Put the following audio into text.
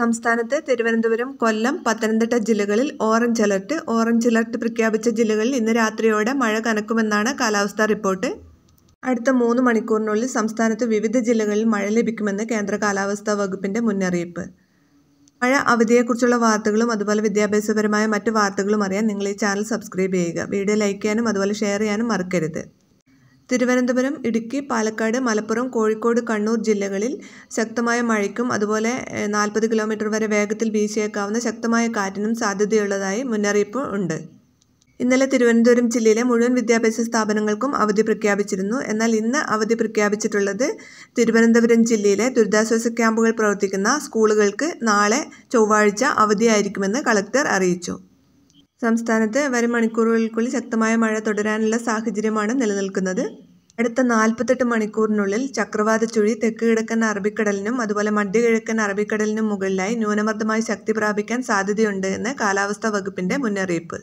സംസ്ഥാനത്തെ തിരുവനന്തപുരം കൊല്ലം പത്തനംതിട്ട ജില്ലകളിൽ orange alert orange alert പ്രഖ്യാപിച്ച ജില്ലകളിൽ ഇന്ന് രാത്രിയോടെ മഴ കനക്കുമെന്നാണ് കാലാവസ്ഥാ റിപ്പോർട്ട് അടുത്ത മൂന്ന് മണിക്കൂറിനുള്ളിൽ സംസ്ഥാനത്ത് വിവിധ ജില്ലകളിൽ മഴ ലഭിക്കുമെന്ന് കേന്ദ്ര കാലാവസ്ഥാ വകുപ്പിന്റെ മുന്നറിയിപ്പ് മഴ അവധിയെക്കുറിച്ചുള്ള വാർത്തകളും അതുപോലെ വിദ്യാഭ്യാസപരമായ മറ്റു വാർത്തകളും അറിയാൻ നിങ്ങൾ ഈ ചാനൽ സബ്സ്ക്രൈബ് ചെയ്യുക വീഡിയോ ലൈക്ക് ചെയ്യാനും അതുപോലെ ഷെയർ ചെയ്യാനും മറക്കരുത് തിരുവനന്തപുരം ഇടുക്കി പാലക്കാട് മലപ്പുറം കോഴിക്കോട് കണ്ണൂർ ജില്ലകളിൽ ശക്തമായ മഴയ്ക്കും അതുപോലെ നാൽപ്പത് കിലോമീറ്റർ വരെ വേഗത്തിൽ വീശിയേക്കാവുന്ന ശക്തമായ കാറ്റിനും സാധ്യതയുള്ളതായി മുന്നറിയിപ്പ് ഉണ്ട് ഇന്നലെ തിരുവനന്തപുരം ജില്ലയിലെ മുഴുവൻ വിദ്യാഭ്യാസ സ്ഥാപനങ്ങൾക്കും അവധി പ്രഖ്യാപിച്ചിരുന്നു എന്നാൽ ഇന്ന് അവധി പ്രഖ്യാപിച്ചിട്ടുള്ളത് തിരുവനന്തപുരം ജില്ലയിലെ ദുരിതാശ്വാസ ക്യാമ്പുകൾ പ്രവർത്തിക്കുന്ന സ്കൂളുകൾക്ക് നാളെ ചൊവ്വാഴ്ച അവധിയായിരിക്കുമെന്ന് കളക്ടർ അറിയിച്ചു സംസ്ഥാനത്ത് വരും മണിക്കൂറുകൾക്കുള്ളിൽ ശക്തമായ മഴ തുടരാനുള്ള സാഹചര്യമാണ് നിലനിൽക്കുന്നത് അടുത്ത നാൽപ്പത്തെട്ട് മണിക്കൂറിനുള്ളിൽ ചക്രവാത ചുഴി തെക്ക് കിഴക്കൻ അറബിക്കടലിനും അതുപോലെ കിഴക്കൻ അറബിക്കടലിനും മുകളിലായി ന്യൂനമർദ്ദമായി ശക്തി പ്രാപിക്കാൻ സാധ്യതയുണ്ട് എന്ന് കാലാവസ്ഥാ വകുപ്പിന്റെ മുന്നറിയിപ്പ്